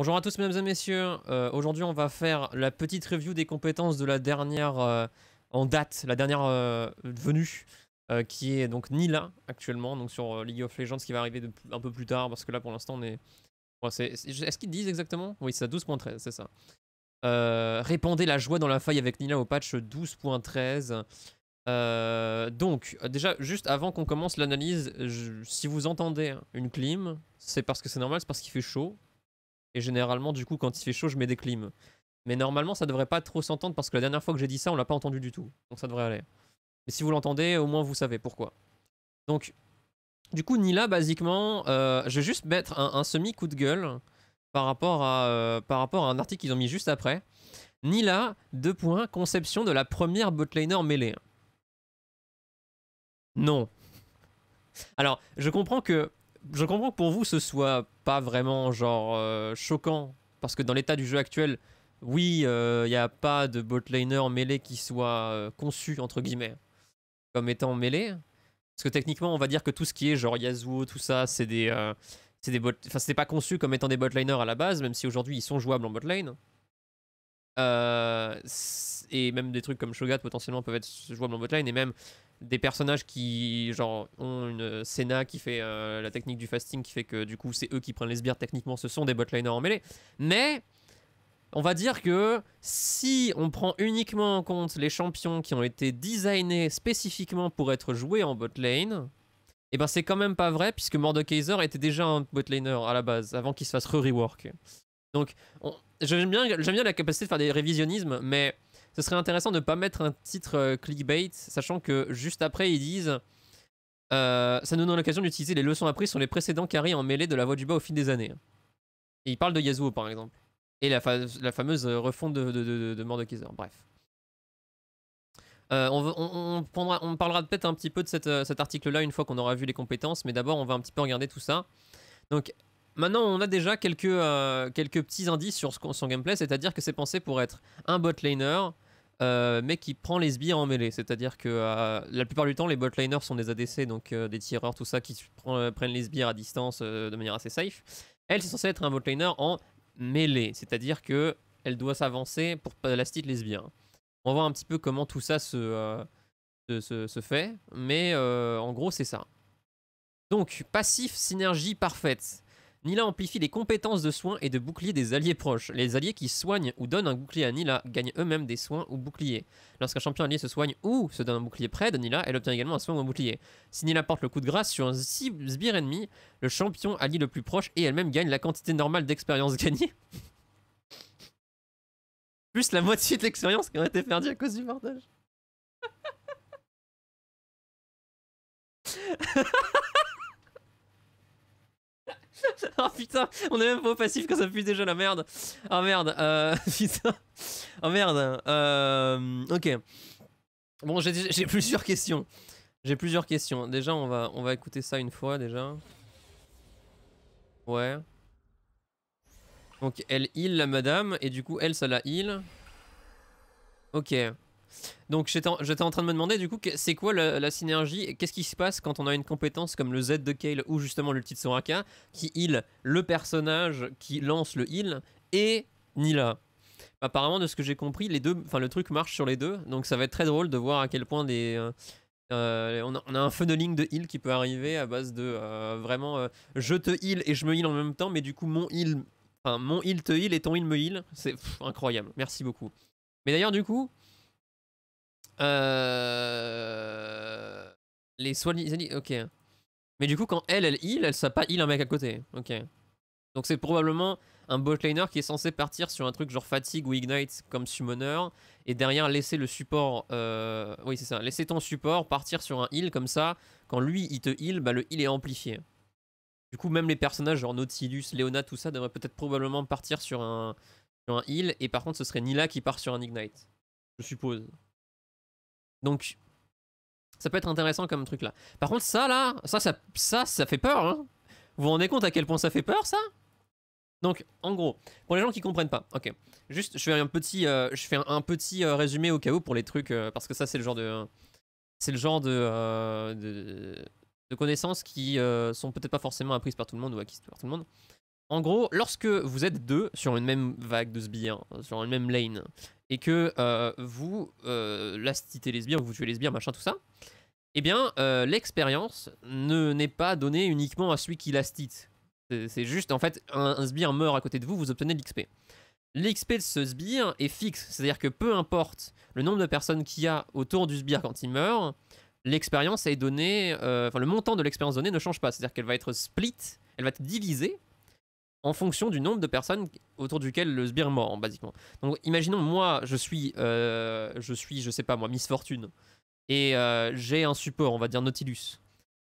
Bonjour à tous mesdames et messieurs, euh, aujourd'hui on va faire la petite review des compétences de la dernière euh, en date, la dernière euh, venue qui est donc Nila actuellement, donc sur League of Legends qui va arriver un peu plus tard parce que là pour l'instant on est... Est-ce qu'ils disent exactement Oui c'est à 12.13 c'est ça. répandez la joie dans la faille avec Nila au patch 12.13. donc, déjà, juste avant qu'on commence l'analyse, si vous entendez une clim, c'est parce que c'est normal, c'est parce qu'il fait chaud, et généralement, du coup, quand il fait chaud, je mets des clims. Mais normalement, ça devrait pas trop s'entendre parce que la dernière fois que j'ai dit ça, on l'a pas entendu du tout. Donc ça devrait aller. Mais si vous l'entendez, au moins vous savez pourquoi. Donc, du coup, Nila, basiquement, euh, je vais juste mettre un, semi-coup de gueule par rapport, à, euh, par rapport à un article qu'ils ont mis juste après. Nila, deux points, conception de la première botlaner mêlée. Non. Alors, je comprends que je comprends que pour vous ce soit pas vraiment genre euh, choquant parce que dans l'état du jeu actuel, oui, il euh, n'y a pas de botlaner mêlé qui soit euh, conçu entre guillemets comme étant mêlé. Parce que techniquement, on va dire que tout ce qui est genre Yasuo, tout ça, c'est des, c'est des bot... enfin pas conçu comme étant des botlaners à la base, même si aujourd'hui ils sont jouables en botlane. Euh, et même des trucs comme Shogat potentiellement peuvent être jouables en botline et même des personnages qui genre ont une euh, Senna qui fait euh, la technique du fasting qui fait que du coup c'est eux qui prennent les sbires techniquement ce sont des botliners en mêlée mais on va dire que si on prend uniquement en compte les champions qui ont été designés spécifiquement pour être joués en botlane et eh ben c'est quand même pas vrai puisque Mordekaiser était déjà un botlaner à la base avant qu'il se fasse re-rework donc, j'aime bien, la capacité de faire des révisionnismes, mais ce serait intéressant de ne pas mettre un titre euh, clickbait, sachant que juste après, ils disent euh, Ça nous donne l'occasion d'utiliser les leçons apprises sur les précédents carrés en mêlée de la voix du bas au fil des années. » Et ils parlent de Yasuo, par exemple. Et la, fameuse euh, refonte de, de, de, de bref. on, on, parlera peut-être un petit peu de cet article-là une fois qu'on aura vu les compétences, mais d'abord on va un petit peu regarder tout ça. Donc Maintenant, on a déjà quelques, euh, quelques petits indices sur son gameplay, c'est-à-dire que c'est pensé pour être un bot euh, mais qui prend les sbires en mêlée. C'est-à-dire que euh, la plupart du temps, les botliners sont des ADC, donc des tireurs, tout ça, qui prennent les sbires à distance de manière assez safe. Elle, c'est censé être un botliner en mêlée, c'est-à-dire que elle doit s'avancer pour plastique les sbires. On va voir un petit peu comment tout ça se, fait, mais en gros, c'est ça. Donc, passif, synergie parfaite. Nila amplifie les compétences de soins et de boucliers des alliés proches. Les alliés qui soignent ou donnent un bouclier à Nila gagnent eux-mêmes des soins ou boucliers. Lorsqu'un champion allié se soigne ou se donne un bouclier près de Nila, elle obtient également un soin ou un bouclier. Si Nila porte le coup de grâce sur un sbire ennemi, le champion allié le plus proche et elle-même gagne la quantité normale d'expérience gagnée. Plus la moitié de l'expérience qui aurait été perdue à cause du partage. oh putain, on est même pas au passif quand ça pue déjà la merde. Oh merde, euh, putain. Oh merde. Euh, ok. Bon, j'ai plusieurs questions. J'ai plusieurs questions. Déjà, on va, on va écouter ça une fois déjà. Ouais. Donc elle heal la madame et du coup elle ça la heal. Ok. Donc j'étais en, train de me demander du coup c'est quoi la, synergie, qu'est-ce qui se passe quand on a une compétence comme le Z de Kale ou justement l'ulti de Soraka qui heal le personnage qui lance le heal et Nila. Apparemment de ce que j'ai compris, les deux, enfin le truc marche sur les deux, donc ça va être très drôle de voir à quel point des euh, euh, on, a, on, un funneling de heal qui peut arriver à base de euh, vraiment je te heal et je me heal en même temps, mais du coup mon heal, mon heal te heal et ton heal me heal, c'est incroyable, merci beaucoup. Mais d'ailleurs du coup, euh, les Swanies... Ok. Mais du coup, quand elle, elle heal, elle sait pas heal un mec à côté. Ok. Donc c'est probablement un botlaner qui est censé partir sur un truc genre fatigue ou ignite comme summoner et derrière laisser le support euh... oui c'est ça laisser ton support partir sur un heal comme ça quand lui il te heal bah le heal est amplifié du coup même les personnages genre Nautilus, Leona tout ça devraient peut-être probablement partir sur un sur un heal et par contre ce serait Nila qui part sur un ignite je suppose donc, ça peut être intéressant comme truc là. Par contre, ça là, ça, ça, ça, ça fait peur. Hein. vous vous rendez compte à quel point ça fait peur ça donc, en gros, pour les gens qui comprennent pas, ok. Juste, je fais un petit, euh, je fais un, petit euh, résumé au cas où pour les trucs, euh, parce que ça, c'est le genre de, c'est le genre de, de, de, connaissances qui sont peut-être pas forcément apprises par tout le monde ou acquises par tout le monde. En gros, lorsque vous êtes deux sur une même vague de sbires, sur une même lane, et que euh, vous euh, lastitez les sbires, vous tuez les sbires, machin, tout ça, eh bien, euh, l'expérience ne n'est pas donnée uniquement à celui qui lastite. C'est juste, en fait, un, un, sbire meurt à côté de vous, vous obtenez de l'XP. L'XP de ce sbire est fixe, c'est-à-dire que peu importe le nombre de personnes qu'il y a autour du sbire quand il meurt, l'expérience est donnée, enfin le montant de l'expérience donnée ne change pas, c'est-à-dire qu'elle va être split, elle va être divisée en fonction du nombre de personnes autour duquel le sbire mord, basiquement. Donc, imaginons, moi, je suis, euh, je suis, je sais pas moi, Miss Fortune, et euh, j'ai un support, on va dire Nautilus,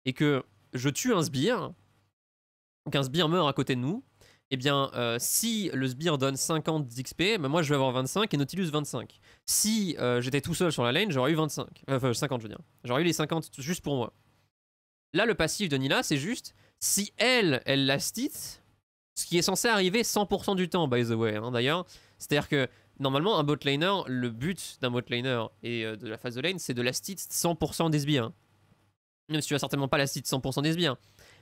et que je tue un sbire, qu'un sbire meurt à côté de nous, eh bien, euh, si le sbire donne 50 XP, mais moi je vais avoir 25 et Nautilus 25. Si j'étais tout seul sur la lane, j'aurais eu 25, enfin 50 je veux dire. J'aurais eu les 50 juste pour moi. Là, le passif de Nila, c'est juste, si elle, elle lastite, ce qui est censé arriver 100% du temps, by the way, hein, d'ailleurs. C'est-à-dire que normalement, un botlaner, le but d'un bot laner et euh, de la phase de lane, c'est de la 100% des sbires. Hein. Même si tu as certainement pas la stit 100% des sbires.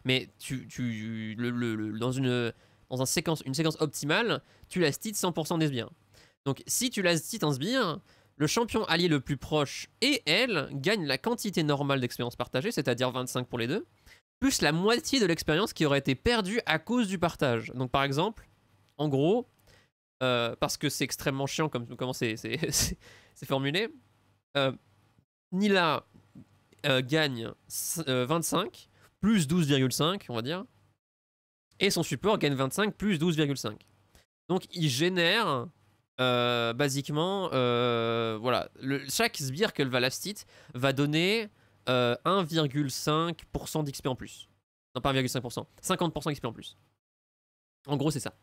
Mais tu, tu dans, une, dans séquence, une séquence optimale, tu la 100% des sbires. Donc si tu la stit un sbire, le champion allié le plus proche et elle gagnent la quantité normale d'expérience partagée, c'est-à-dire 25 pour les deux plus la moitié de l'expérience qui aurait été perdue à cause du partage. Donc par exemple, en gros, euh, parce que c'est extrêmement chiant comme comment c'est formulé, euh, Nila euh, gagne 25 plus 12,5 on va dire, et son support gagne 25 plus 12,5. Donc il génère basiquement, voilà, le, chaque sbire que le Valastit va donner 1,5% euh, d'XP en plus. Non, pas 1,5%. 50% d'XP en plus. En gros, c'est ça.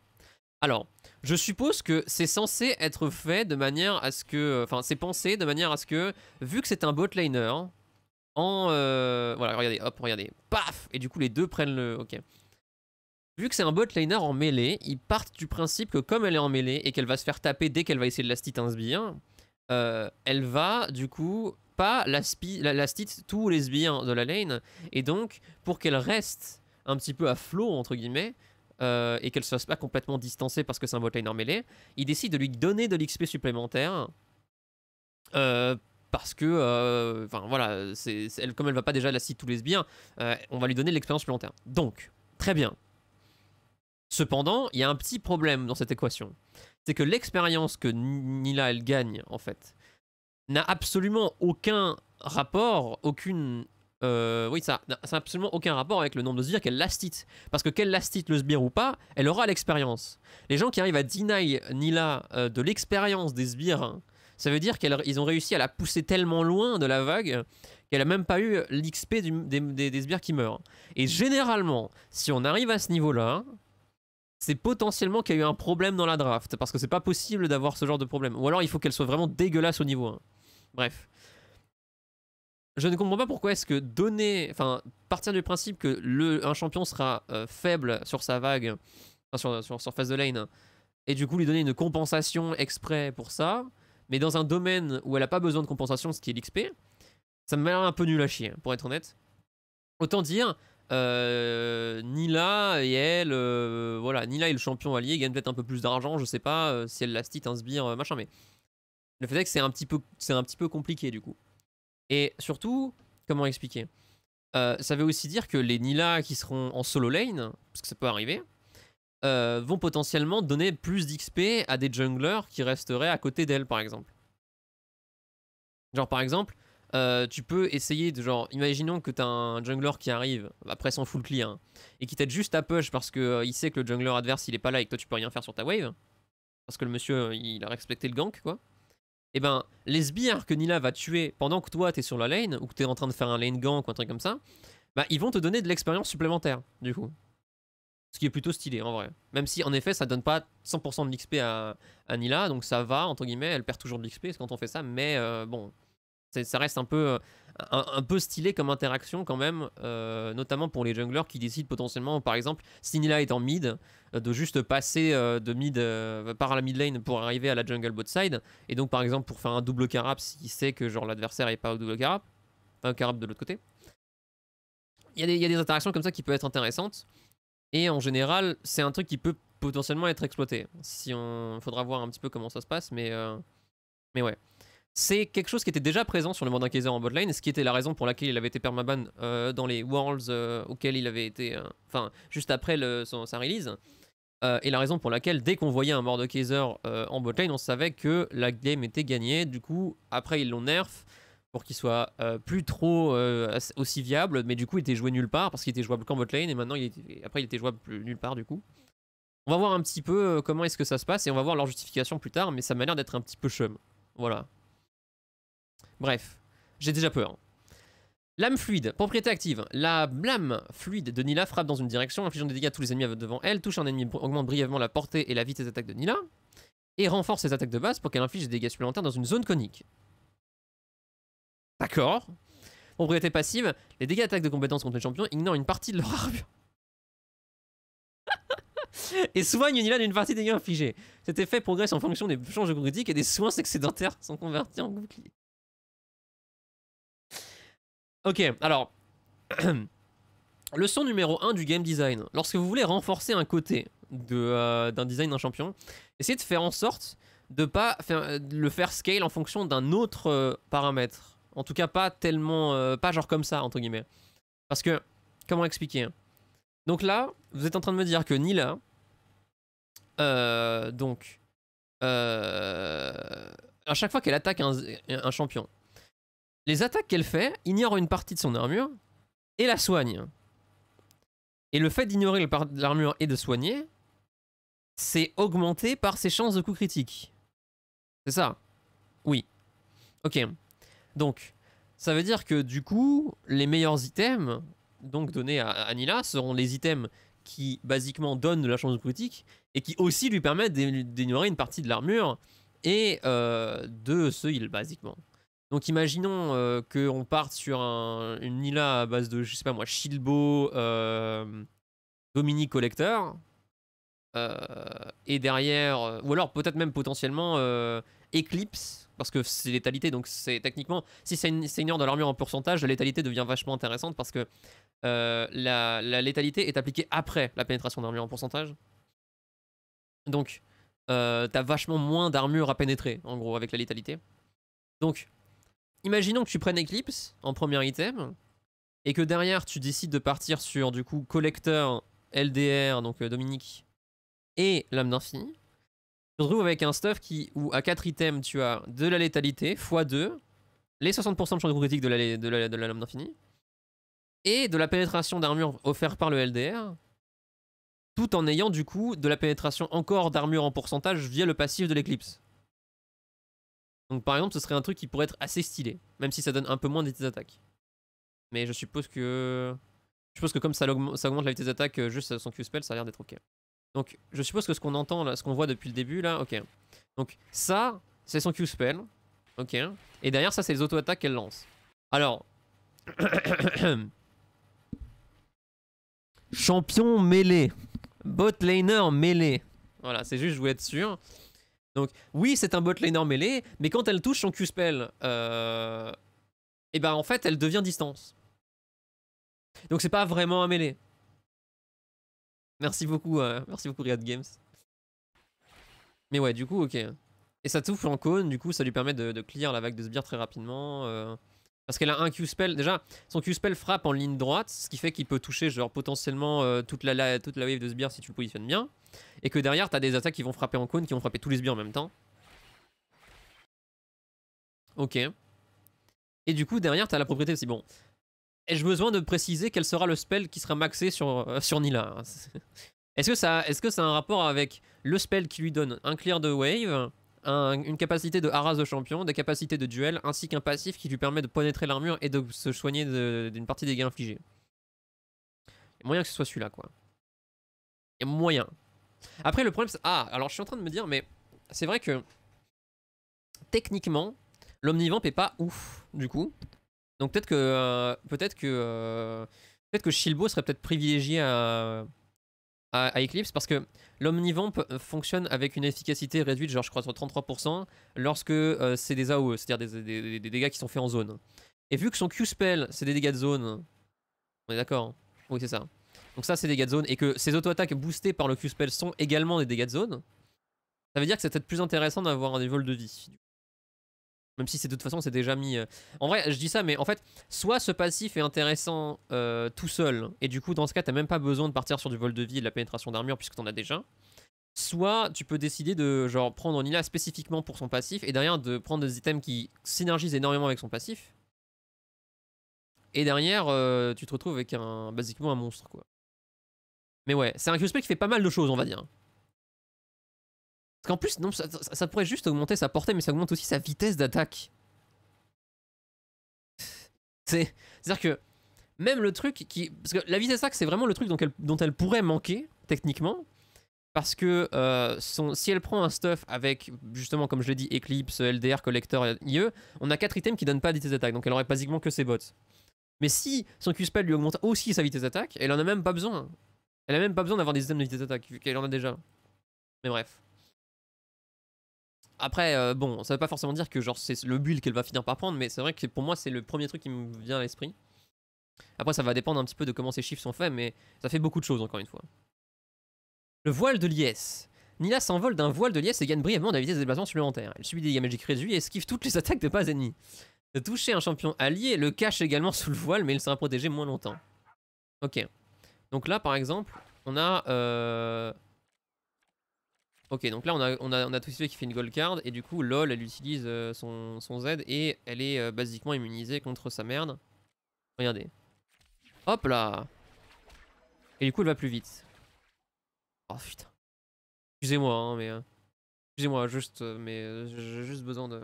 Alors, je suppose que c'est censé être fait de manière à ce que... Enfin, c'est pensé de manière à ce que, vu que c'est un bot en... Euh, voilà, regardez, hop, regardez. Paf Et du coup, les deux prennent le... Ok. Vu que c'est un bot en mêlée, ils partent du principe que comme elle est en mêlée et qu'elle va se faire taper dès qu'elle va essayer de la stit un euh, elle va du coup pas la, spi, la, la de la lane. Et donc, pour qu'elle reste un petit peu à flot, entre guillemets, euh, et qu'elle ne soit pas complètement distancée parce que c'est un bot lane mêlée, il décide de lui donner de l'XP supplémentaire. Euh, parce que, euh, enfin voilà, elle, comme elle va pas déjà la site tous les biens, on va lui donner de l'expérience supplémentaire. Donc, très bien. Cependant, il y a un petit problème dans cette équation. C'est que l'expérience que Nila, elle gagne, en fait, n'a absolument aucun rapport, aucune... Euh, oui, ça n'a absolument aucun rapport avec le nombre de sbires qu'elle lastite. Parce que qu'elle lastite le sbire ou pas, elle aura l'expérience. Les gens qui arrivent à deny Nila euh, de l'expérience des sbires, ça veut dire qu'ils ont réussi à la pousser tellement loin de la vague qu'elle a même pas eu l'XP des, des, sbires qui meurent. Et généralement, si on arrive à ce niveau-là, c'est potentiellement qu'il y a eu un problème dans la draft, parce que c'est pas possible d'avoir ce genre de problème. Ou alors il faut qu'elle soit vraiment dégueulasse au niveau 1. Bref. Je ne comprends pas pourquoi est-ce que donner, enfin, partir du principe que le, un champion sera euh, faible sur sa vague, enfin, sur, sur surface de lane, et du coup lui donner une compensation exprès pour ça, mais dans un domaine où elle a pas besoin de compensation, ce qui est l'XP, ça me m'a un peu nul à chier, pour être honnête. Autant dire, euh, Nila et elle, euh, voilà, Nila est le champion allié, gagne peut-être un peu plus d'argent, je sais pas euh, si elle l'astite un sbire, machin, mais le fait est que c'est un, petit peu, c'est un petit peu compliqué du coup. Et surtout, comment expliquer Ça veut aussi dire que les Nila qui seront en solo lane, parce que ça peut arriver, vont potentiellement donner plus d'XP à des junglers qui resteraient à côté d'elle par exemple. Genre par exemple, euh, tu peux essayer de genre, imaginons que t'as un jungler qui arrive, après sans full clear, hein, et qui t'aide juste à push parce que euh, il sait que le jungler adverse il est pas là et que toi tu peux rien faire sur ta wave, parce que le monsieur euh, il a respecté le gank quoi. Et eh ben, les sbires que Nila va tuer pendant que toi t'es sur la lane, ou que t'es en train de faire un lane gank ou un truc comme ça, bah ils vont te donner de l'expérience supplémentaire du coup. Ce qui est plutôt stylé en vrai. Même si en effet ça donne pas 100% de l'XP à, Nila, donc ça va entre guillemets, elle perd toujours de l'XP quand on fait ça, mais bon, ça reste un peu, euh, un, peu stylé comme interaction quand même, euh, notamment pour les junglers qui décident potentiellement, par exemple, si Nila est en mid, euh, de juste passer de mid par la mid lane pour arriver à la jungle bot side, et donc par exemple pour faire un double carap s'il sait que genre l'adversaire est pas au double carap, un carap de l'autre côté. Il y, a des interactions comme ça qui peuvent être intéressantes, et en général, c'est un truc qui peut potentiellement être exploité. Si on faudra voir un petit peu comment ça se passe, mais mais ouais c'est quelque chose qui était déjà présent sur le Mordekaiser en botlane, ce qui était la raison pour laquelle il avait été permaban euh, dans les Worlds euh, auxquels il avait été, euh, enfin, juste après sa release. et la raison pour laquelle, dès qu'on voyait un Mordekaiser en botlane, on savait que la game était gagnée. Du coup, après, ils l'ont nerf pour qu'il soit plus trop aussi viable, mais du coup, il était joué nulle part parce qu'il était jouable qu'en botlane, et maintenant, il après, il était jouable nulle part du coup. On va voir un petit peu comment est-ce que ça se passe, et on va voir leur justification plus tard, mais ça m'a l'air d'être un petit peu chum. Voilà, Bref, j'ai déjà peur. Lame fluide, propriété active. La lame fluide de Nila frappe dans une direction, infligeant des dégâts à tous les ennemis devant elle, touche un ennemi, augmente brièvement la portée et la vitesse d'attaque de Nila, et renforce ses attaques de base pour qu'elle inflige des dégâts supplémentaires dans une zone conique. D'accord. Propriété passive, les dégâts d'attaque de compétence contre les champions ignorent une partie de leur armure. et soigne Nila d'une partie des dégâts infligés. Cet effet progresse en fonction des changes critiques et des soins excédentaires sont convertis en bouclier. Ok, alors... Leçon numéro 1 du game design. Lorsque vous voulez renforcer un côté euh, d'un de, design d'un champion, essayez de faire en sorte de pas faire, euh, le faire scale en fonction d'un autre euh, paramètre. En tout cas, pas tellement... pas genre comme ça, entre guillemets. Parce que, comment expliquer hein Donc là, vous êtes en train de me dire que Nila... donc... à chaque fois qu'elle attaque un champion, les attaques qu'elle fait ignorent une partie de son armure et la soigne. Et le fait d'ignorer l'armure et de soigner, c'est augmenté par ses chances de coup critique. C'est ça Oui. Ok. Donc, ça veut dire que du coup, les meilleurs items, donc donnés à Anila, seront les items qui, basiquement, donnent de la chance de critique et qui aussi lui permettent d'ignorer une partie de l'armure et euh, de ce heal, basiquement. Donc imaginons que euh, qu'on parte sur une Nila à base de, je sais pas moi, Shilbo, euh, Dominique Collector, euh, et derrière, ou alors peut-être même potentiellement Eclipse, parce que c'est létalité, donc c'est techniquement, si c'est une seigneur de l'armure en pourcentage, la létalité devient vachement intéressante parce que la, la, létalité est appliquée après la pénétration d'armure en pourcentage. Donc, t'as vachement moins d'armure à pénétrer, en gros, avec la létalité. Donc, imaginons que tu prennes Eclipse en premier item, et que derrière tu décides de partir sur du coup collecteur LDR, donc euh, Dominique, et Lame d'Infini. Tu te retrouves avec un stuff qui, où à 4 items tu as de la létalité, x2, les 60% de champ de critique de la, Lame d'Infini, et de la pénétration d'armure offerte par le LDR, tout en ayant du coup de la pénétration encore d'armure en pourcentage via le passif de l'éclipse. Donc par exemple, ce serait un truc qui pourrait être assez stylé, même si ça donne un peu moins de vitesse d'attaque. Mais je suppose que... Je suppose que comme ça augmente, la vitesse d'attaque euh, juste son Q-Spell, ça a l'air d'être ok. Donc je suppose que ce qu'on entend, là, ce qu'on voit depuis le début, là, ok. Donc ça, c'est son Q-Spell, ok. Et derrière ça, c'est les auto-attaques qu'elle lance. Alors... Champion mêlé. Botlaner mêlé. Voilà, c'est juste, je voulais être sûr. Donc oui, c'est un bot laner mêlé, mais quand elle touche son Q-spell, euh, et eh ben en fait, elle devient distance. Donc c'est pas vraiment un mêlé. Merci beaucoup, euh, merci beaucoup Riot Games. Mais ouais, du coup, ok. Et ça touche en cône, du coup, ça lui permet de, de clear la vague de sbire très rapidement. Euh... Parce qu'elle a un Q-spell. Déjà, son Q-spell frappe en ligne droite, ce qui fait qu'il peut toucher genre potentiellement euh, toute, la, wave de sbires si tu le positionnes bien. Et que derrière, t'as des attaques qui vont frapper en cône, qui vont frapper tous les sbires en même temps. Ok. Et du coup, derrière, t'as la propriété aussi. Bon. Ai-je besoin de préciser quel sera le spell qui sera maxé sur, euh, Nila Est-ce que, ça, est -ce que ça a un rapport avec le spell qui lui donne un clear de wave une capacité de Haras de champion, des capacités de duel, ainsi qu'un passif qui lui permet de pénétrer l'armure et de se soigner d'une partie des dégâts infligés. Il y a moyen que ce soit celui-là, quoi. Il y a moyen. Après, le problème, c'est... Ah, alors je suis en train de me dire, mais c'est vrai que... Techniquement, l'omnivamp est pas ouf, du coup. Donc peut-être que... Euh, peut-être que... Euh, peut-être que Shilbo serait peut-être privilégié à à, Eclipse parce que l'Omnivamp euh, fonctionne avec une efficacité réduite, genre je crois sur 33%, lorsque euh, c'est des AOE, c'est-à-dire des, dégâts qui sont faits en zone. Et vu que son Q-Spell, c'est des dégâts de zone, on est d'accord hein Oui, c'est ça. Donc ça, c'est des dégâts de zone, et que ses auto-attaques boostées par le Q-Spell sont également des dégâts de zone, ça veut dire que c'est peut-être plus intéressant d'avoir un évol de vie. Même si c'est de toute façon c'est déjà mis... Euh. En vrai je dis ça mais en fait soit ce passif est intéressant euh, tout seul et du coup dans ce cas t'as même pas besoin de partir sur du vol de vie et de la pénétration d'armure puisque t'en as déjà. Soit tu peux décider de genre prendre Nina spécifiquement pour son passif et derrière de prendre des items qui synergisent énormément avec son passif. Et derrière euh, tu te retrouves avec un basiquement un monstre quoi. Mais ouais c'est un QSP qui fait pas mal de choses on va dire. Parce qu'en plus, ça, pourrait juste augmenter sa portée, mais ça augmente aussi sa vitesse d'attaque. C'est-à-dire que même le truc qui... Parce que la vitesse d'attaque, c'est vraiment le truc dont elle, dont elle, pourrait manquer, techniquement. Parce que euh, son, si elle prend un stuff avec, justement, comme je l'ai dit, Eclipse, LDR, Collector, IE, on a 4 items qui donnent pas de vitesse d'attaque, donc elle aurait basiquement que ses bots. Mais si son Q-Spell lui augmente aussi sa vitesse d'attaque, elle en a même pas besoin. Elle a même pas besoin d'avoir des items de vitesse d'attaque, vu qu'elle en a déjà. Mais bref. Après, euh, bon, ça veut pas forcément dire que genre c'est le build qu'elle va finir par prendre, mais c'est vrai que pour moi c'est le premier truc qui me vient à l'esprit. Après, ça va dépendre un petit peu de comment ces chiffres sont faits, mais ça fait beaucoup de choses encore une fois. Le voile de liesse. Nila s'envole d'un voile de liesse et gagne brièvement de la vitesse de déplacements Elle subit des dégâts magiques réduits et esquive toutes les attaques de pas ennemis. De toucher un champion allié le cache également sous le voile, mais il sera protégé moins longtemps. Ok. Donc là, par exemple, on a... Euh, Ok, donc là on a, on a, on a qui fait une gold card et du coup LOL elle utilise euh, son, son, Z et elle est euh, basiquement immunisée contre sa merde. Regardez. Hop là Et du coup elle va plus vite. Oh putain. Excusez-moi hein, mais... Euh, excusez-moi, juste... Mais j'ai juste besoin de...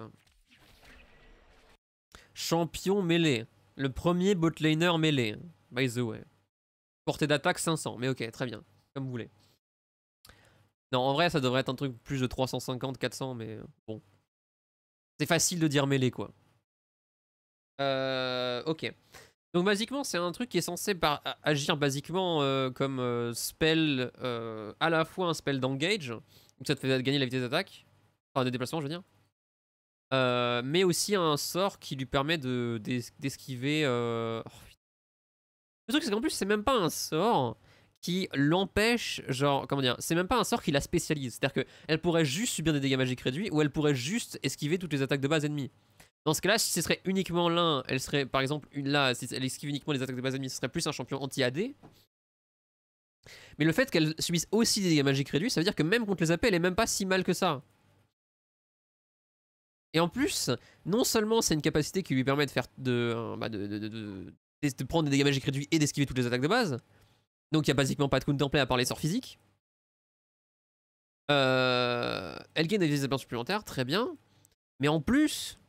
Champion mêlé. Le premier botlaner mêlé. By the way. Portée d'attaque 500, mais ok, très bien. Comme vous voulez. Non, en vrai, ça devrait être un truc plus de 350, 400, mais euh, bon. C'est facile de dire mêlé, quoi. Euh, ok. Donc, basiquement, c'est un truc qui est censé par agir basiquement euh, comme euh, spell, à la fois un spell d'engage, donc ça te fait gagner la vitesse d'attaque, enfin de déplacement, je veux dire, mais aussi un sort qui lui permet d'esquiver. De, oh, Le truc, c'est qu'en plus, c'est même pas un sort, qui l'empêche, genre, comment dire, c'est même pas un sort qui la spécialise. C'est-à-dire qu'elle pourrait juste subir des dégâts magiques réduits ou elle pourrait juste esquiver toutes les attaques de base ennemies. Dans ce cas-là, si ce serait uniquement l'un, elle serait par exemple une là, si elle esquive uniquement les attaques de base ennemies, ce serait plus un champion anti-AD. Mais le fait qu'elle subisse aussi des dégâts magiques réduits, ça veut dire que même contre les AP, elle est même pas si mal que ça. Et en plus, non seulement c'est une capacité qui lui permet de faire de, euh, bah, prendre des dégâts magiques réduits et d'esquiver toutes les attaques de base, donc il n'y a basiquement pas de counterplay à part les sorts physiques. Euh, elle gagne des points supplémentaires, très bien. Mais en plus,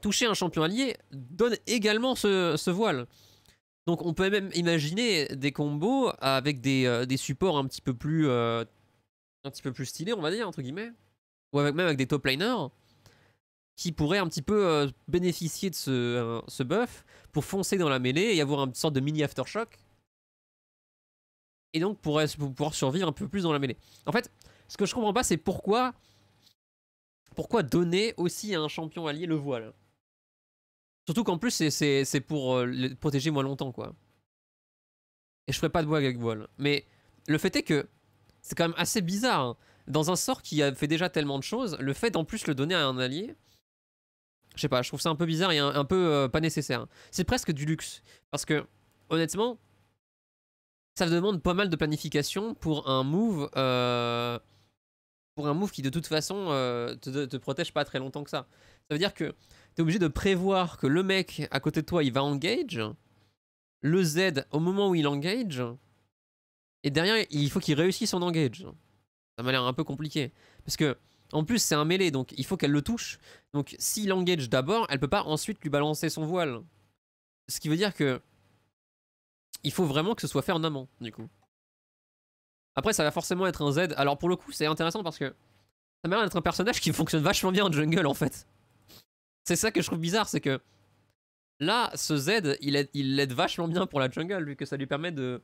toucher un champion allié donne également ce, voile. Donc on peut même imaginer des combos avec des, euh, des supports un petit peu plus euh, un petit peu plus stylés, on va dire entre guillemets, ou avec même avec des top laners qui pourraient un petit peu euh, bénéficier de ce, ce buff pour foncer dans la mêlée et avoir une sorte de mini aftershock et donc pour, pouvoir survivre un peu plus dans la mêlée. En fait, ce que je comprends pas, c'est pourquoi, pourquoi donner aussi à un champion allié le voile. Surtout qu'en plus, c'est pour euh, le protéger moins longtemps, quoi. Et je ferai pas de bois avec voile. Mais le fait est que c'est quand même assez bizarre. Hein. Dans un sort qui a fait déjà tellement de choses, le fait d'en plus le donner à un allié, je sais pas, je trouve ça un peu bizarre et un, peu euh, pas nécessaire. C'est presque du luxe. Parce que, honnêtement, ça demande pas mal de planification pour un move. Euh, pour un move qui de toute façon euh, te, protège pas très longtemps que ça. Ça veut dire que t'es obligé de prévoir que le mec à côté de toi il va engage, le Z au moment où il engage, et derrière il faut qu'il réussisse son engage. Ça m'a l'air un peu compliqué. Parce que en plus, c'est un mêlé, donc il faut qu'elle le touche. Donc s'il engage d'abord, elle peut pas ensuite lui balancer son voile. Ce qui veut dire que il faut vraiment que ce soit fait en amont, du coup. Après, ça va forcément être un Z. Alors pour le coup, c'est intéressant parce que ça m'a l'air d'être un personnage qui fonctionne vachement bien en jungle, en fait. C'est ça que je trouve bizarre, c'est que là, ce Z, il l'aide il vachement bien pour la jungle, vu que ça lui permet de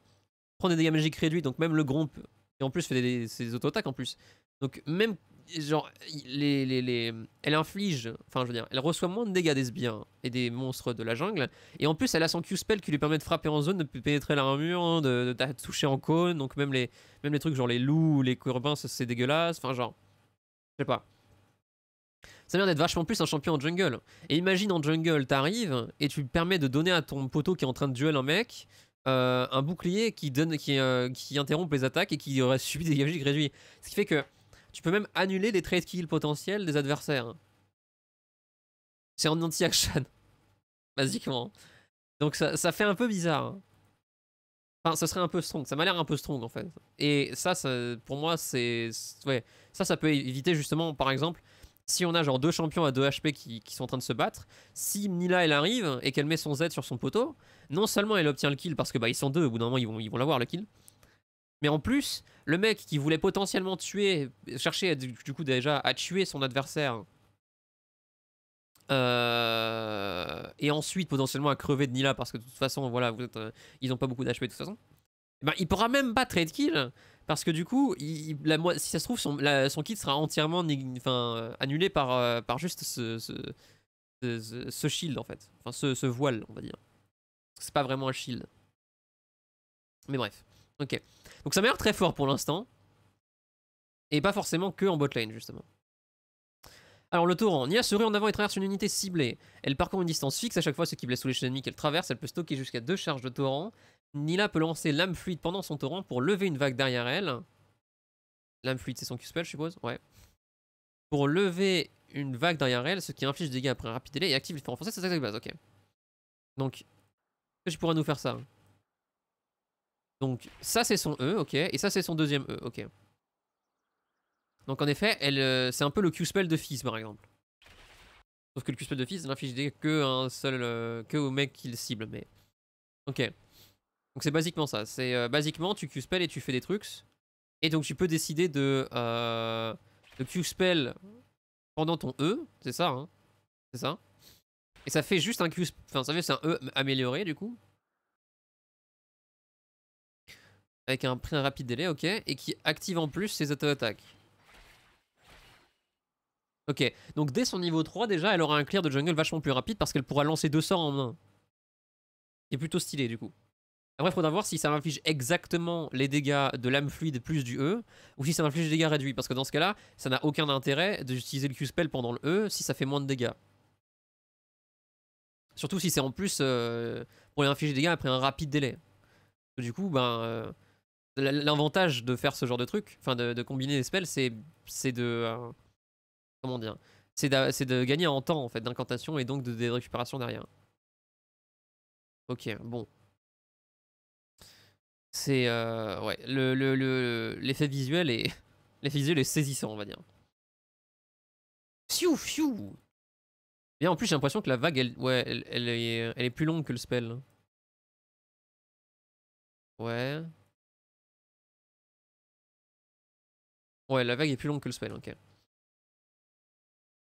prendre des dégâts magiques réduits, donc même le groupe et en plus fait des, auto-attaques en plus. Donc même genre, les, les, elle inflige, enfin je veux dire, elle reçoit moins de dégâts des sbires et des monstres de la jungle, et en plus elle a son Q-spell qui lui permet de frapper en zone, de pénétrer l'armure, de, de, toucher en cône, donc même les, même les trucs genre les loups, les corbins, c'est dégueulasse, enfin genre, je sais pas. Ça vient d'être vachement plus un champion en jungle. Et imagine en jungle, t'arrives et tu lui permets de donner à ton poteau qui est en train de duel un mec, euh, un bouclier qui, donne, qui, euh, qui interrompt les attaques et qui aurait subi des dégâts réduits. Ce qui fait que tu peux même annuler les trades kills potentiels des adversaires. C'est en anti-action. Basiquement. Donc ça, fait un peu bizarre. Hein. Enfin, ça serait un peu strong. Ça m'a l'air un peu strong en fait. Et ça, pour moi, c'est. Ouais. Ça, ça peut éviter justement, par exemple, si on a genre deux champions à 2 HP qui, sont en train de se battre, si Nila elle arrive et qu'elle met son Z sur son poteau, non seulement elle obtient le kill parce que bah ils sont deux, au bout d'un moment ils vont l'avoir ils le kill, mais en plus, le mec qui voulait potentiellement tuer, chercher du coup déjà à tuer son adversaire, euh, et ensuite potentiellement à crever de Nila parce que de toute façon, voilà, vous euh, ils n'ont pas beaucoup d'HP de toute façon. Eh ben, il pourra même pas trade kill parce que du coup, il, la, si ça se trouve, son, kit sera entièrement enfin, annulé par, euh, par juste ce, ce, shield en fait, enfin ce, ce voile, on va dire. C'est pas vraiment un shield. Mais bref. Ok. Donc ça m'a l'air très fort pour l'instant. Et pas forcément que en botlane, justement. Alors le torrent, Nia se rue en avant et traverse une unité ciblée. Elle parcourt une distance fixe à chaque fois, ce qui blesse tous les chaînes qu'elle traverse. Elle peut stocker jusqu'à deux charges de torrent. Nila peut lancer l'âme fluide pendant son torrent pour lever une vague derrière elle. L'âme fluide, c'est son Q-spell, je suppose Ouais. Pour lever une vague derrière elle, ce qui inflige des dégâts après un rapide délai et active il faut renforcer ça que base, ok. Donc, je pourrais nous faire ça donc ça c'est son E, ok, et ça c'est son deuxième E, ok. Donc en effet, euh, c'est un peu le Q-spell de Fizz par exemple. Sauf que le Q-spell de Fizz n'inflige que un seul, euh, que au mec qu'il cible, mais... Ok. Donc c'est basiquement ça, c'est euh, basiquement tu Q-spell et tu fais des trucs. Et donc tu peux décider de, Q-spell pendant ton E, c'est ça, hein C'est ça. Et ça fait juste un Q, enfin ça veut fait c'est un E amélioré du coup, avec un prix rapide délai, ok, et qui active en plus ses auto-attaques. Ok, donc dès son niveau 3 déjà, elle aura un clear de jungle vachement plus rapide parce qu'elle pourra lancer deux sorts en main. C'est plutôt stylé du coup. Après, il faudra voir si ça inflige exactement les dégâts de l'âme fluide plus du E, ou si ça m'inflige des dégâts réduits, parce que dans ce cas-là, ça n'a aucun intérêt d'utiliser le Q-spell pendant le E si ça fait moins de dégâts. Surtout si c'est en plus euh, pour infliger des dégâts après un rapide délai. Du coup, ben, euh, L'avantage de faire ce genre de truc, enfin de, combiner les spells, c'est de. Euh, comment dire C'est de, de, gagner en temps en fait d'incantation et donc de, récupération derrière. Ok, bon. C'est. Euh, ouais, l'effet le, le, l'effet visuel est. L'effet visuel est saisissant, on va dire. Fiou, fiou Bien, en plus, j'ai l'impression que la vague, elle, ouais, elle est plus longue que le spell. Ouais. Ouais, la vague est plus longue que le spell, ok.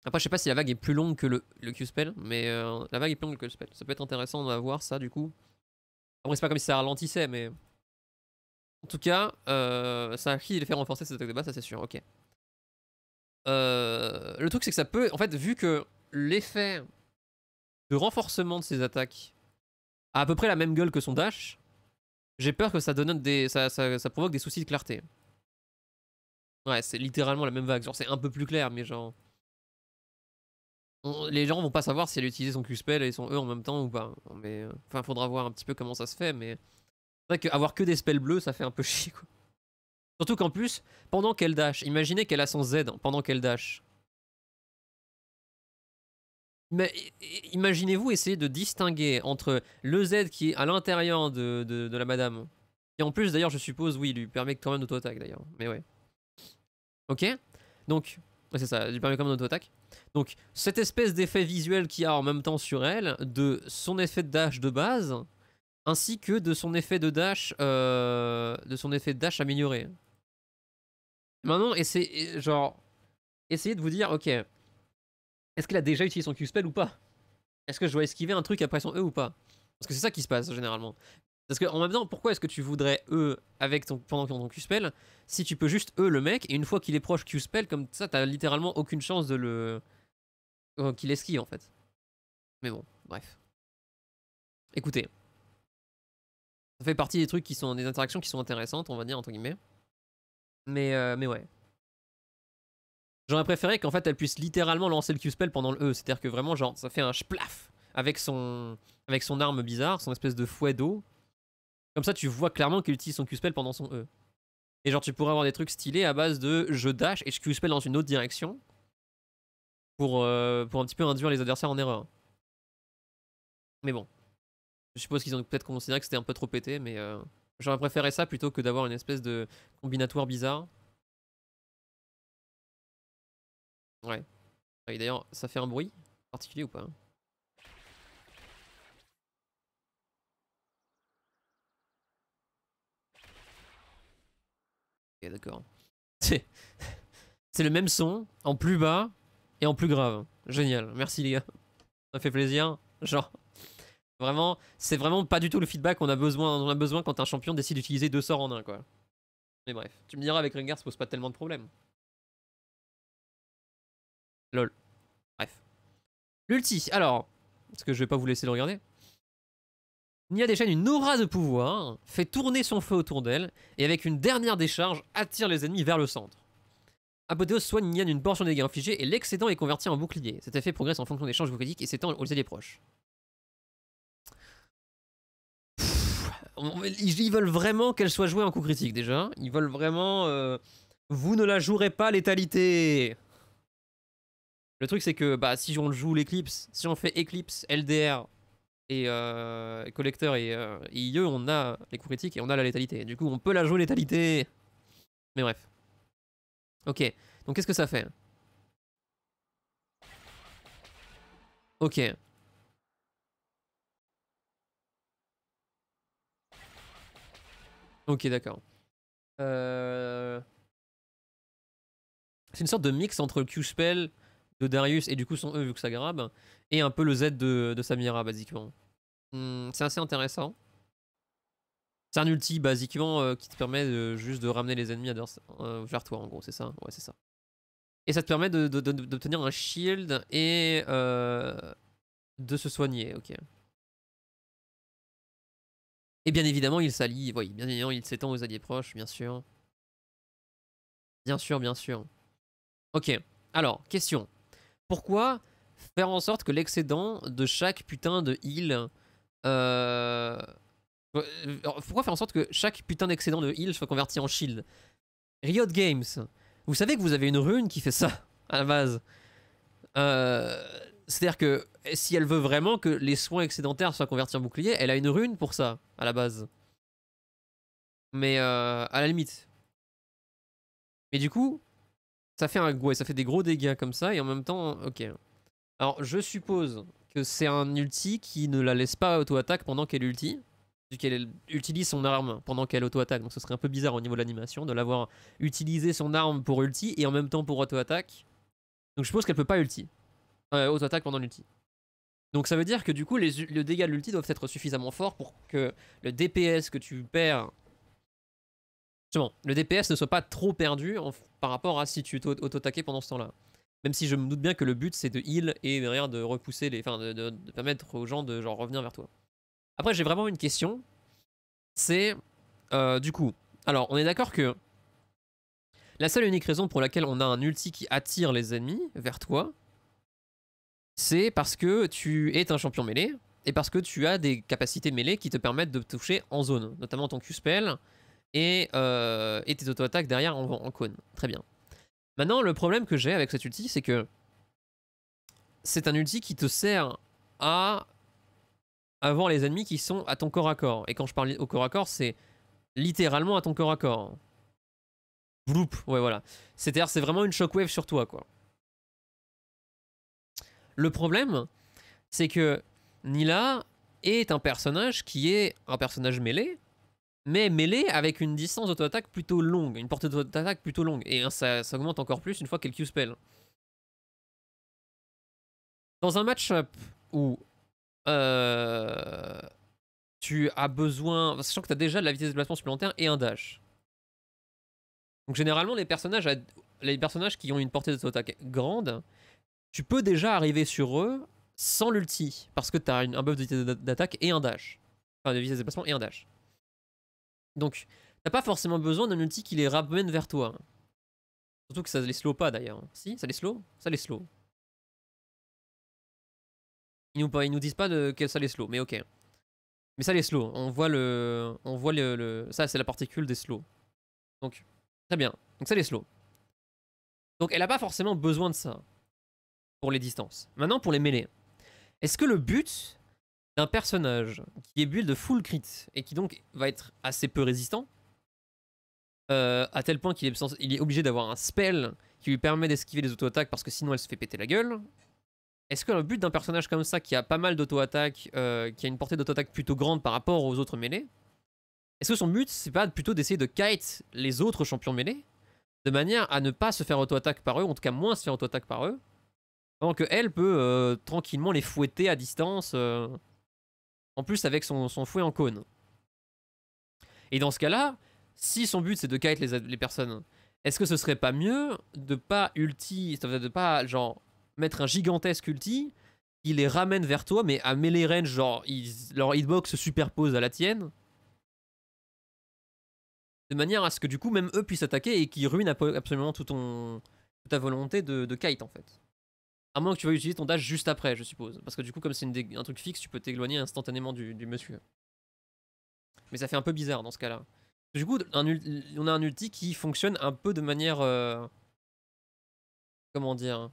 Après, je sais pas si la vague est plus longue que le, Q-spell, mais euh, la vague est plus longue que le spell. Ça peut être intéressant d'avoir ça, du coup. Après, c'est pas comme si ça ralentissait, mais... En tout cas, euh, ça a qui les fait renforcer ses attaques de base, ça c'est sûr, ok. Euh, le truc, c'est que ça peut... En fait, vu que l'effet de renforcement de ses attaques a à peu près la même gueule que son dash, j'ai peur que ça, donne des, ça provoque des soucis de clarté. Ouais, c'est littéralement la même vague. Genre, c'est un peu plus clair, mais genre. les gens vont pas savoir si elle utilise son Q-Spell et son E en même temps ou pas. Hein, mais. Euh, enfin, faudra voir un petit peu comment ça se fait, mais. C'est vrai qu'avoir que des spells bleus, ça fait un peu chier, quoi. Surtout qu'en plus, pendant qu'elle dash, imaginez qu'elle a son Z pendant qu'elle dash. Mais imaginez-vous essayer de distinguer entre le Z qui est à l'intérieur de, la madame, et en plus d'ailleurs je suppose oui, il lui permet quand même d'auto-attaque d'ailleurs, mais ouais. Ok Donc, c'est ça, du permis comme d'auto-attaque. Donc, cette espèce d'effet visuel qu'il y a en même temps sur elle, de son effet de dash de base, ainsi que de son effet de dash, euh, de son effet dash amélioré. Maintenant, essayez, genre, essayez de vous dire, ok, est-ce qu'elle a déjà utilisé son Q-Spell ou pas Est-ce que je dois esquiver un truc après son E ou pas Parce que c'est ça qui se passe généralement. Parce que en même temps, pourquoi est-ce que tu voudrais eux avec ton pendant ton Q-spell si tu peux juste eux le mec et une fois qu'il est proche Q-spell comme ça t'as littéralement aucune chance de le euh, qu'il esquive en fait. Mais bon, bref. Écoutez, ça fait partie des trucs qui sont des interactions qui sont intéressantes, on va dire entre guillemets. Mais euh, mais ouais. J'aurais préféré qu'en fait elle puisse littéralement lancer le Q-spell pendant le E, c'est-à-dire que vraiment genre ça fait un splaf avec son avec son arme bizarre, son espèce de fouet d'eau comme ça, tu vois clairement qu'il utilise son Q-spell pendant son E. Et genre, tu pourrais avoir des trucs stylés à base de je dash et je Q-spell dans une autre direction pour, euh, pour un petit peu induire les adversaires en erreur. Mais bon. Je suppose qu'ils ont peut-être considéré que c'était un peu trop pété, mais euh, j'aurais préféré ça plutôt que d'avoir une espèce de combinatoire bizarre. Ouais. Et d'ailleurs, ça fait un bruit particulier ou pas hein d'accord. C'est le même son, en plus bas et en plus grave. Génial, merci les gars. Ça fait plaisir. Genre, vraiment, c'est vraiment pas du tout le feedback qu'on a besoin, on a besoin quand un champion décide d'utiliser deux sorts en un, quoi. Mais bref, tu me diras, avec Rengar, ça pose pas tellement de problèmes. Lol. Bref. L'ulti, alors, Est-ce que je vais pas vous laisser le regarder. Nia déchaîne une aura de pouvoir, fait tourner son feu autour d'elle, et avec une dernière décharge, attire les ennemis vers le centre. Apothéos soigne Nia d'une portion des dégâts infligés, et l'excédent est converti en bouclier. Cet effet progresse en fonction des changes critiques et s'étend aux alliés proches. ils veulent vraiment qu'elle soit jouée en coup critique déjà. Ils veulent vraiment... Euh, vous ne la jouerez pas létalité Le truc c'est que bah, si on joue l'éclipse, si on fait éclipse, LDR, et euh, collecteur et, euh, IE, on a les coups critiques et on a la létalité. Du coup, on peut la jouer létalité. Mais bref. Ok, donc qu'est-ce que ça fait Ok. Ok, d'accord. Euh, c'est une sorte de mix entre le Q-Spell de Darius et du coup son E vu que ça grabe, et un peu le Z de, de Samira basiquement. Hmm, c'est assez intéressant. C'est un ulti basiquement euh, qui te permet de, juste de ramener les ennemis à euh, vers toi en gros, c'est ça Ouais, c'est ça. Et ça te permet d'obtenir un shield et euh, de se soigner, ok. Et bien évidemment, il s'allie, oui, bien évidemment, il s'étend aux alliés proches, bien sûr. Bien sûr, bien sûr. Ok, alors, question. Pourquoi faire en sorte que l'excédent de chaque putain de heal... Euh, euh, pourquoi faire en sorte que chaque putain d'excédent de heal soit converti en shield Riot Games, vous savez que vous avez une rune qui fait ça, à la base. Euh, c'est-à-dire que si elle veut vraiment que les soins excédentaires soient convertis en bouclier, elle a une rune pour ça, à la base. Mais à la limite. Mais du coup, ça fait, un, ça fait des gros dégâts comme ça, et en même temps, ok. Alors, je suppose que c'est un ulti qui ne la laisse pas auto-attaque pendant qu'elle ulti, vu qu'elle utilise son arme pendant qu'elle auto-attaque, donc ce serait un peu bizarre au niveau de l'animation de l'avoir utilisé son arme pour ulti et en même temps pour auto-attaque. Donc je suppose qu'elle peut pas ulti. Euh, auto-attaque pendant l'ulti. Donc ça veut dire que du coup, les, dégâts de l'ulti doivent être suffisamment forts pour que le DPS que tu perds le DPS ne soit pas trop perdu par rapport à si tu auto-taquais pendant ce temps-là. Même si je me doute bien que le but c'est de heal et derrière de repousser les. Enfin, de, permettre aux gens de genre revenir vers toi. Après, j'ai vraiment une question. C'est. Euh, du coup, alors on est d'accord que. La seule et unique raison pour laquelle on a un ulti qui attire les ennemis vers toi, c'est parce que tu es un champion mêlé et parce que tu as des capacités mêlées qui te permettent de toucher en zone, notamment ton Q-Spell euh, et, tes auto-attaques derrière en, en, cône. Très bien. Maintenant, le problème que j'ai avec cet ulti, c'est que c'est un ulti qui te sert à avoir les ennemis qui sont à ton corps à corps. Et quand je parle au corps à corps, c'est littéralement à ton corps à corps. Bloop, ouais voilà. C'est-à-dire c'est vraiment une shockwave sur toi quoi. Le problème, c'est que Nila est un personnage qui est un personnage mêlé, mais mêlé avec une distance d'auto-attaque plutôt longue, une portée d'auto-attaque plutôt longue. Et ça, ça, augmente encore plus une fois qu'elle Q-spell. Dans un match-up où euh, tu as besoin, sachant que tu as déjà de la vitesse de déplacement supplémentaire et un dash. Donc généralement, les personnages, les personnages qui ont une portée d'auto-attaque grande, tu peux déjà arriver sur eux sans l'ulti, parce que tu as un buff de vitesse d'attaque et un dash. Enfin, de vitesse de déplacement et un dash. Donc, t'as pas forcément besoin d'un outil qui les ramène vers toi. Surtout que ça les slow pas d'ailleurs. Si, ça les slow Ça les slow. Ils nous, disent pas de, que ça les slow, mais ok. Mais ça les slow, on voit le... On voit le... le ça c'est la particule des slow. Donc, très bien. Donc ça les slow. Donc elle a pas forcément besoin de ça. Pour les distances. Maintenant pour les mêlées. Est-ce que le but d'un personnage qui est build full crit et qui donc va être assez peu résistant, euh, à tel point qu'il est, il est obligé d'avoir un spell qui lui permet d'esquiver les auto-attaques parce que sinon elle se fait péter la gueule. Est-ce que le but d'un personnage comme ça qui a pas mal d'auto-attaques, euh, qui a une portée d'auto-attaque plutôt grande par rapport aux autres mêlées, est-ce que son but c'est pas plutôt d'essayer de kite les autres champions mêlés de manière à ne pas se faire auto-attaque par eux, en tout cas moins se faire auto-attaque par eux, pendant qu'elle peut euh, tranquillement les fouetter à distance en plus avec son, fouet en cône. Et dans ce cas-là, si son but c'est de kite les, personnes, est-ce que ce serait pas mieux de pas ulti, de pas genre mettre un gigantesque ulti qui les ramène vers toi, mais à melee range, genre leur hitbox se superpose à la tienne de manière à ce que du coup même eux puissent attaquer et qui ruinent absolument tout toute ta volonté de, de kite en fait. À moins que tu vas utiliser ton dash juste après, je suppose. Parce que du coup, comme c'est un truc fixe, tu peux t'éloigner instantanément du, monsieur. Mais ça fait un peu bizarre dans ce cas-là. Du coup, on a un ulti qui fonctionne un peu de manière... Euh, comment dire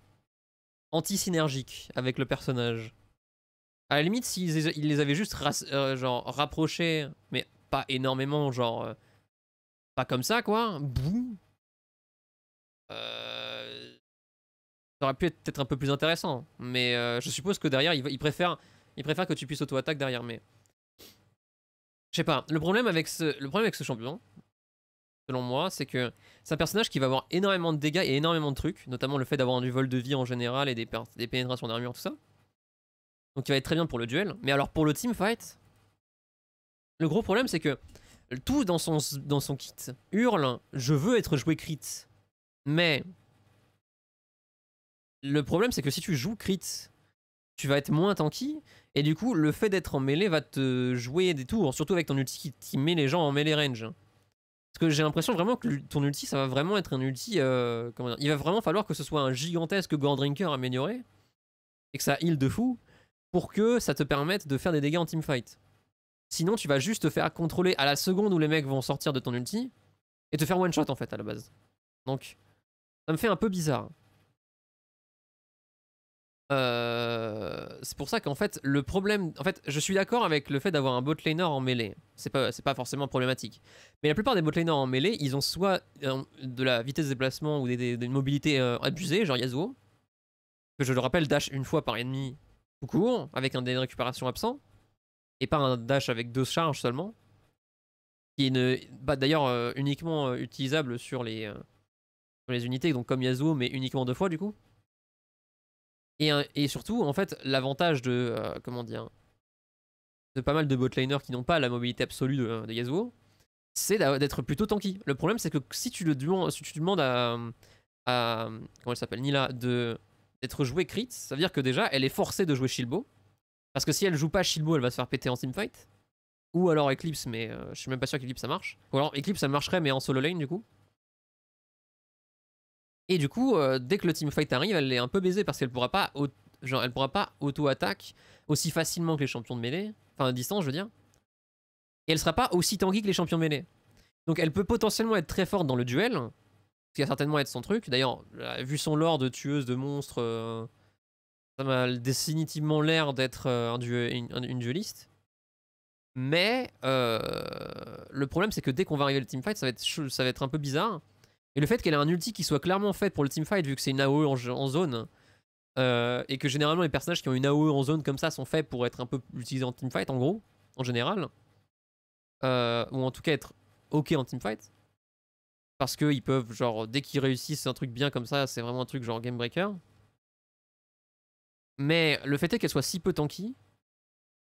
Anti-synergique avec le personnage. À la limite, s'ils ils les avaient juste euh, genre rapprochés, mais pas énormément, genre... Euh, pas comme ça, quoi. Boum. Euh ça aurait pu être peut-être un peu plus intéressant, mais euh, je suppose que derrière, il, préfère, il préfère que tu puisses auto-attaque derrière, mais... Je sais pas, le problème, avec ce, le problème avec ce champion, selon moi, c'est que c'est un personnage qui va avoir énormément de dégâts et énormément de trucs, notamment le fait d'avoir du vol de vie en général et des, des pénétrations d'armure, tout ça. Donc il va être très bien pour le duel, mais alors pour le team fight, le gros problème c'est que tout dans son, dans son kit hurle « je veux être joué crit », mais le problème, c'est que si tu joues crit, tu vas être moins tanky. Et du coup, le fait d'être en mêlée va te jouer des tours, surtout avec ton ulti qui, met les gens en mêlée range. Parce que j'ai l'impression vraiment que ton ulti, ça va vraiment être un ulti. Euh, il va vraiment falloir que ce soit un gigantesque drinker amélioré et que ça heal de fou pour que ça te permette de faire des dégâts en teamfight. Sinon, tu vas juste te faire contrôler à la seconde où les mecs vont sortir de ton ulti et te faire one shot en fait à la base. Donc, ça me fait un peu bizarre. Euh, c'est pour ça qu'en fait, le problème. En fait, je suis d'accord avec le fait d'avoir un bot en mêlée. C'est pas, pas forcément problématique. Mais la plupart des botlaners en mêlée, ils ont soit euh, de la vitesse de déplacement ou des, mobilité euh, abusée mobilités genre Yasuo, que je le rappelle, dash une fois par ennemi tout court, avec un délai de récupération absent, et pas un dash avec deux charges seulement, qui est bah, d'ailleurs uniquement utilisable sur les, les unités, donc comme Yasuo, mais uniquement deux fois du coup. Euh, et, surtout, en fait, l'avantage de, euh, comment dire, de pas mal de botlaners qui n'ont pas la mobilité absolue de, Yasuo, euh, c'est d'être plutôt tanky. Le problème, c'est que si tu, le demandes, à, comment elle s'appelle, Nila, d'être jouée crit, ça veut dire que déjà, elle est forcée de jouer Shilbo. Parce que si elle joue pas Shilbo, elle va se faire péter en teamfight. Ou alors Eclipse, mais je suis même pas sûr qu'Eclipse ça marche. Ou alors Eclipse ça marcherait, mais en solo lane du coup. Et du coup, euh, dès que le teamfight arrive, elle est un peu baisée parce qu'elle pourra pas, elle pourra pas auto-attaque aussi facilement que les champions de mêlée, enfin à distance, je veux dire. Et elle sera pas aussi tanky que les champions de mêlée. Donc elle peut potentiellement être très forte dans le duel, ce qui va certainement être son truc. D'ailleurs, euh, vu son lore de tueuse de monstres, euh, ça m'a définitivement l'air d'être un une, dueliste. Mais le problème, c'est que dès qu'on va arriver au teamfight, ça ça va être un peu bizarre. Et le fait qu'elle ait un ulti qui soit clairement fait pour le teamfight, vu que c'est une AOE en, zone, euh, et que généralement les personnages qui ont une AOE en zone comme ça sont faits pour être un peu utilisés en teamfight, en gros, en général, euh, ou en tout cas être ok en teamfight, parce qu'ils peuvent, genre, dès qu'ils réussissent un truc bien comme ça, c'est vraiment un truc genre game breaker. Mais le fait est qu'elle soit si peu tanky,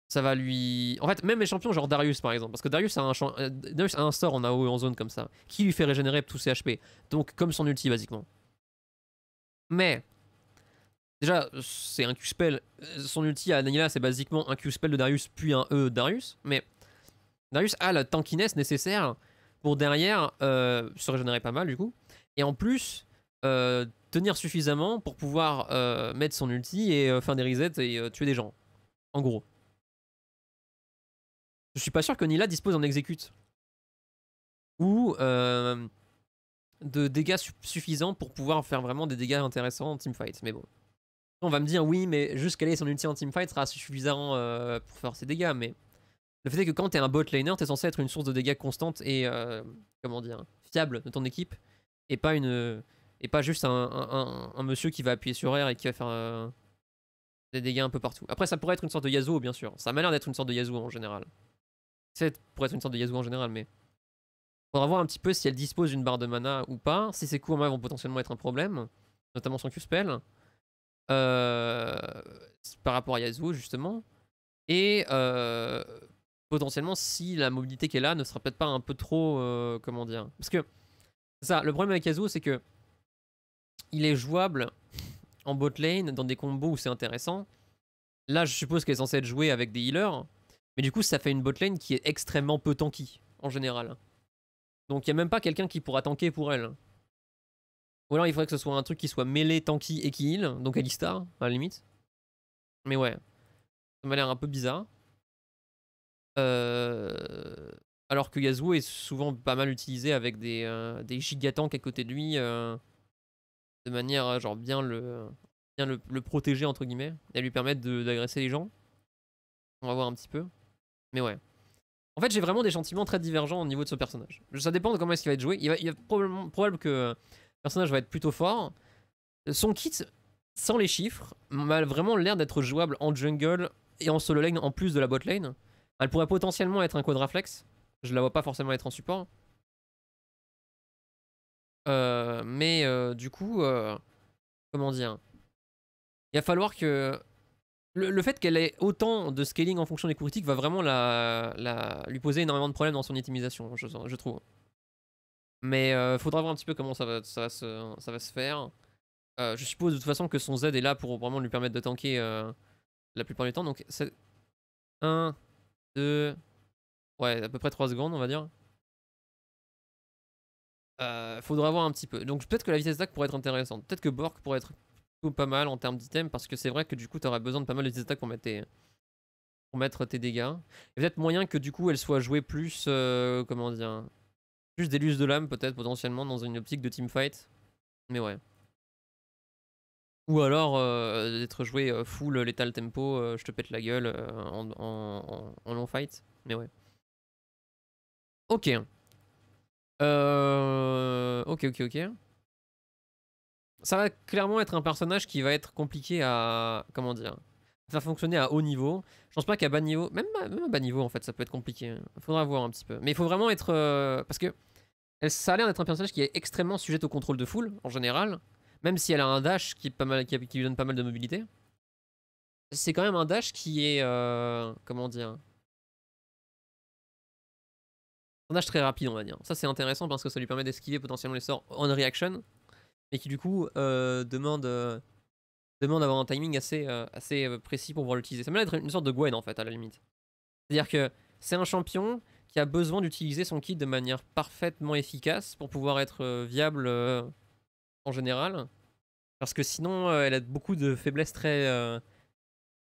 ça va lui... En fait, même les champions genre Darius par exemple, parce que Darius a un, euh, store sort en en zone comme ça, qui lui fait régénérer tous ses HP, donc comme son ulti basiquement. Mais, déjà, c'est un Q-spell, euh, son ulti à Daniela c'est basiquement un Q-spell de Darius puis un E de Darius, mais Darius a la tankiness nécessaire pour derrière euh, se régénérer pas mal du coup, et en plus... tenir suffisamment pour pouvoir mettre son ulti et faire des resets et tuer des gens. En gros. Je suis pas sûr que Nila dispose en exécute. Ou euh, de dégâts suffisants pour pouvoir faire vraiment des dégâts intéressants en teamfight. Mais bon. On va me dire oui, mais juste qu'elle son ulti en teamfight sera suffisant euh, pour faire ses dégâts. Mais le fait est que quand t'es un bot laner, t'es censé être une source de dégâts constante et euh, comment dire fiable de ton équipe et pas une et pas juste un, monsieur qui va appuyer sur R et qui va faire des dégâts un peu partout. Après, ça pourrait être une sorte de Yasuo, bien sûr. Ça m'a l'air d'être une sorte de Yasuo en général. C'est pour être une sorte de Yasuo en général, mais. Faudra voir un petit peu si elle dispose d'une barre de mana ou pas. Si ses coups en main vont potentiellement être un problème, notamment son Q-spell. Euh, par rapport à Yasuo, justement. Et euh, potentiellement, si la mobilité qu'elle a ne sera peut-être pas un peu trop. Euh, comment dire Parce que. Ça, le problème avec Yasuo, c'est que. Il est jouable en bot lane dans des combos où c'est intéressant. Là, je suppose qu'elle est censée être jouée avec des healers. Mais du coup, ça fait une botlane qui est extrêmement peu tanky, en général. Hein. Donc il n'y a même pas quelqu'un qui pourra tanker pour elle. Hein. Ou alors il faudrait que ce soit un truc qui soit mêlé, tanky et qui heal, donc Alistar, à la limite. Mais ouais, ça m'a l'air un peu bizarre. Euh, alors que Yasuo est souvent pas mal utilisé avec des, euh, des à côté de lui, euh, de manière euh, genre bien le, bien le, protéger entre guillemets, et lui permettre d'agresser les gens. On va voir un petit peu. Mais ouais. En fait, j'ai vraiment des sentiments très divergents au niveau de ce personnage. Ça dépend de comment est-ce qu'il va être joué. Il, va, il est probablement, probable que le personnage va être plutôt fort. Son kit, sans les chiffres, A vraiment l'air d'être jouable en jungle et en solo lane en plus de la bot lane. Elle pourrait potentiellement être un quadraflex. Je la vois pas forcément être en support. Euh, mais euh, du coup, euh, comment dire Il va falloir que le, fait qu'elle ait autant de scaling en fonction des critiques va vraiment la, lui poser énormément de problèmes dans son itemisation, je, trouve. Mais euh, faudra voir un petit peu comment ça va, se, faire. Euh, je suppose de toute façon que son Z est là pour vraiment lui permettre de tanker euh, la plupart du temps. Donc c'est 1, 2, ouais, à peu près 3 secondes on va dire. faudra voir un petit peu. Donc peut-être que la vitesse d'attaque pourrait être intéressante. Peut-être que Bork pourrait être pas mal en termes d'items parce que c'est vrai que du coup, tu auras besoin de pas mal de attaques pour mettre tes, pour mettre tes dégâts. peut-être moyen que du coup, elle soit jouée plus, euh, comment dire, plus d'élus de l'âme peut-être potentiellement dans une optique de team fight Mais ouais. Ou alors euh, d'être joué euh, full létal tempo, je te pète la gueule en, en, long fight. Mais ouais. Ok. ok, ok, ok ça va clairement être un personnage qui va être compliqué à. Comment dire Ça va fonctionner à haut niveau. Je pense pas qu'à bas niveau, même à, bas niveau en fait, ça peut être compliqué. Faudra voir un petit peu. Mais il faut vraiment être euh, parce que ça a l'air d'être un personnage qui est extrêmement sujet au contrôle de foule en général, même si elle a un dash qui pas mal, qui, lui donne pas mal de mobilité. C'est quand même un dash qui est euh, comment dire. Un dash très rapide, on va dire. Ça, c'est intéressant parce que ça lui permet d'esquiver potentiellement les sorts on reaction, et qui du coup euh, demande, euh, demande d'avoir un timing assez, euh, assez précis pour pouvoir l'utiliser. Ça me être une sorte de Gwen en fait, à la limite. C'est-à-dire que c'est un champion qui a besoin d'utiliser son kit de manière parfaitement efficace pour pouvoir être viable en général. Parce que sinon, elle a beaucoup de faiblesses très,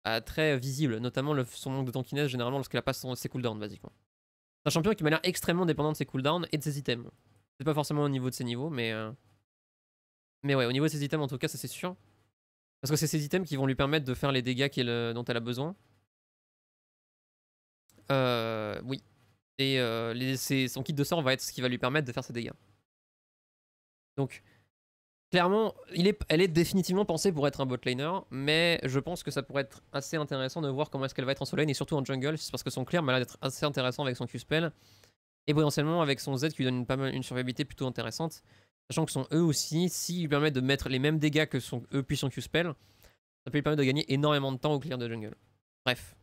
bah, très visibles, notamment le, son manque de tankiness généralement lorsqu'elle a pas ses cooldowns, basiquement. C'est un champion qui m'a l'air extrêmement dépendant de ses cooldowns et de ses items. C'est pas forcément au niveau de ses niveaux, mais mais ouais, au niveau de ses items, en tout cas, ça c'est sûr. Parce que c'est ses items qui vont lui permettre de faire les dégâts euh, dont elle a besoin. Euh, oui. Et euh, son kit de sort va être ce qui va lui permettre de faire ses dégâts. Donc, clairement, elle est définitivement pensée pour être un botlaner, mais je pense que ça pourrait être assez intéressant de voir comment est-ce qu'elle va être en solo et surtout en jungle, parce que son clear m'a l'air d'être assez intéressant avec son Q-spell, et potentiellement avec son Z qui lui donne une survivabilité plutôt intéressante. Sachant que son E aussi, s'il lui permet de mettre les mêmes dégâts que son E puis son Q-Spell, ça peut lui permettre de gagner énormément de temps au clear de jungle. Bref.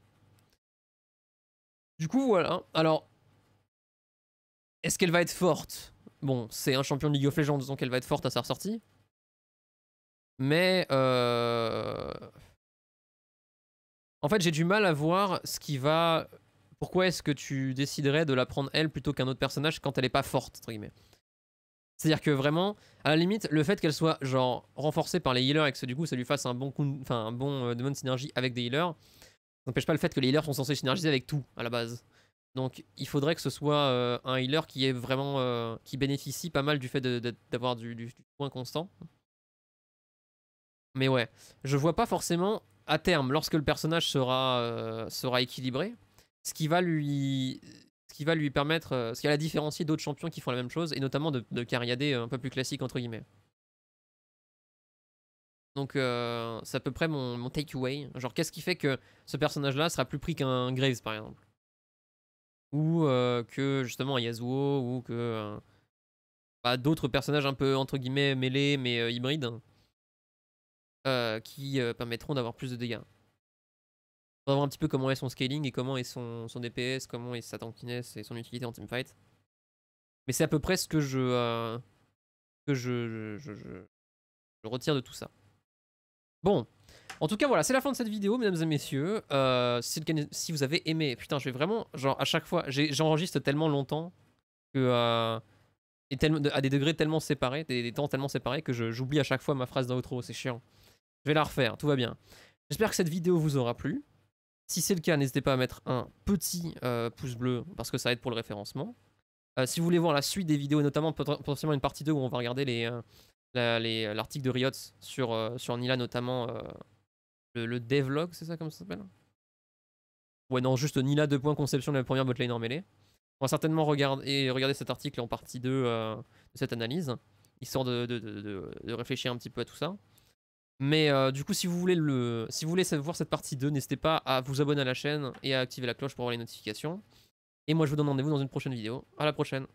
Du coup, voilà. Alors, est-ce qu'elle va être forte Bon, c'est un champion de League of Legends, donc qu'elle va être forte à sa sortie. Mais... Euh, en fait, j'ai du mal à voir ce qui va... Pourquoi est-ce que tu déciderais de la prendre elle plutôt qu'un autre personnage quand elle n'est pas forte, entre guillemets c'est-à-dire que vraiment, à la limite, le fait qu'elle soit genre renforcée par les healers et que du coup ça lui fasse un bon, coup, un bon euh, de bonne synergie avec des healers, n'empêche pas le fait que les healers sont censés synergiser avec tout à la base. Donc il faudrait que ce soit euh, un healer qui est vraiment euh, qui bénéficie pas mal du fait d'avoir du, du, point constant. Mais ouais, je vois pas forcément à terme lorsque le personnage sera, sera équilibré, ce qui va lui qui va lui permettre, euh, ce qui va la différencier d'autres champions qui font la même chose, et notamment de, de euh, un peu plus classique entre guillemets. Donc euh, c'est à peu près mon, takeaway. Genre qu'est-ce qui fait que ce personnage-là sera plus pris qu'un Graves par exemple Ou que justement un Yasuo, ou que bah, d'autres personnages un peu entre guillemets mêlés mais hybrides hein, qui permettront d'avoir plus de dégâts. On va voir un petit peu comment est son scaling et comment est son, DPS, comment est sa tankiness et son utilité en teamfight. Mais c'est à peu près ce que je, euh, que je, je, je, retire de tout ça. Bon, en tout cas voilà, c'est la fin de cette vidéo, mesdames et messieurs. Euh, si, si, vous avez aimé, putain, je vais vraiment, genre à chaque fois, j'enregistre tellement longtemps que euh, tellement, à des degrés tellement séparés, des, des temps tellement séparés que j'oublie à chaque fois ma phrase d'outro, c'est chiant. Je vais la refaire, tout va bien. J'espère que cette vidéo vous aura plu. Si c'est le cas, n'hésitez pas à mettre un petit euh, pouce bleu parce que ça aide pour le référencement. Euh, si vous voulez voir la suite des vidéos, notamment potentiellement une partie 2 où on va regarder euh, l'article de Riot sur, Nila, notamment le, devlog, c'est ça comme ça s'appelle Ouais, non, juste Nila 2. Conception de la première botlane en mêlée. On va certainement regarder, cet article en partie 2 de cette analyse, histoire de réfléchir un petit peu à tout ça. Mais euh, du coup, si vous voulez, le, si vous voulez voir cette partie 2, n'hésitez pas à vous abonner à la chaîne et à activer la cloche pour avoir les notifications. Et moi, je vous donne rendez-vous dans une prochaine vidéo. À la prochaine